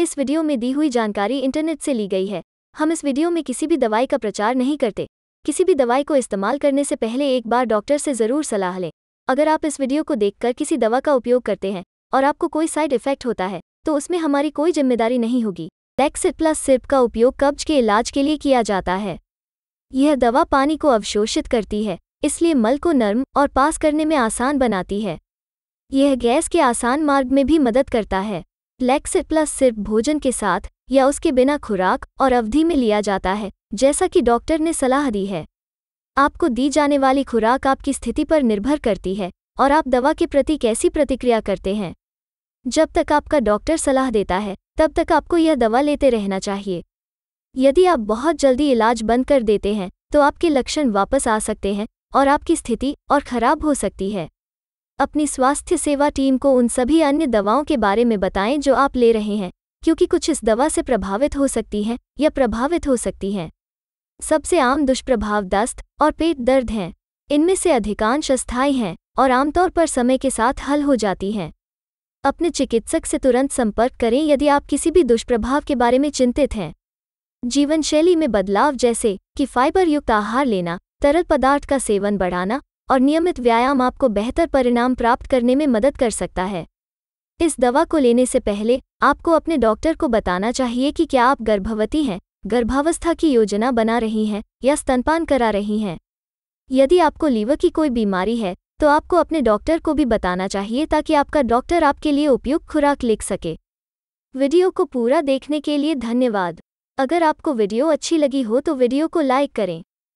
इस वीडियो में दी हुई जानकारी इंटरनेट से ली गई है हम इस वीडियो में किसी भी दवाई का प्रचार नहीं करते किसी भी दवाई को इस्तेमाल करने से पहले एक बार डॉक्टर से ज़रूर सलाह लें अगर आप इस वीडियो को देखकर किसी दवा का उपयोग करते हैं और आपको कोई साइड इफेक्ट होता है तो उसमें हमारी कोई जिम्मेदारी नहीं होगी डेक्सिट प्लस सिर्प का उपयोग कब्ज के इलाज के लिए किया जाता है यह दवा पानी को अवशोषित करती है इसलिए मल को नर्म और पास करने में आसान बनाती है यह गैस के आसान मार्ग में भी मदद करता है लेक्सिट प्लस सिर्फ भोजन के साथ या उसके बिना खुराक और अवधि में लिया जाता है जैसा कि डॉक्टर ने सलाह दी है आपको दी जाने वाली खुराक आपकी स्थिति पर निर्भर करती है और आप दवा के प्रति कैसी प्रतिक्रिया करते हैं जब तक आपका डॉक्टर सलाह देता है तब तक आपको यह दवा लेते रहना चाहिए यदि आप बहुत जल्दी इलाज बंद कर देते हैं तो आपके लक्षण वापस आ सकते हैं और आपकी स्थिति और खराब हो सकती है अपनी स्वास्थ्य सेवा टीम को उन सभी अन्य दवाओं के बारे में बताएं जो आप ले रहे हैं क्योंकि कुछ इस दवा से प्रभावित हो सकती हैं या प्रभावित हो सकती हैं सबसे आम दुष्प्रभाव दस्त और पेट दर्द हैं इनमें से अधिकांश अस्थायी हैं और आमतौर पर समय के साथ हल हो जाती हैं अपने चिकित्सक से तुरंत संपर्क करें यदि आप किसी भी दुष्प्रभाव के बारे में चिंतित हैं जीवनशैली में बदलाव जैसे कि फाइबर युक्त आहार लेना तरल पदार्थ का सेवन बढ़ाना और नियमित व्यायाम आपको बेहतर परिणाम प्राप्त करने में मदद कर सकता है इस दवा को लेने से पहले आपको अपने डॉक्टर को बताना चाहिए कि क्या आप गर्भवती हैं गर्भावस्था की योजना बना रही हैं या स्तनपान करा रही हैं यदि आपको लीवर की कोई बीमारी है तो आपको अपने डॉक्टर को भी बताना चाहिए ताकि आपका डॉक्टर आपके लिए उपयुक्त खुराक लिख सके वीडियो को पूरा देखने के लिए धन्यवाद अगर आपको वीडियो अच्छी लगी हो तो वीडियो को लाइक करें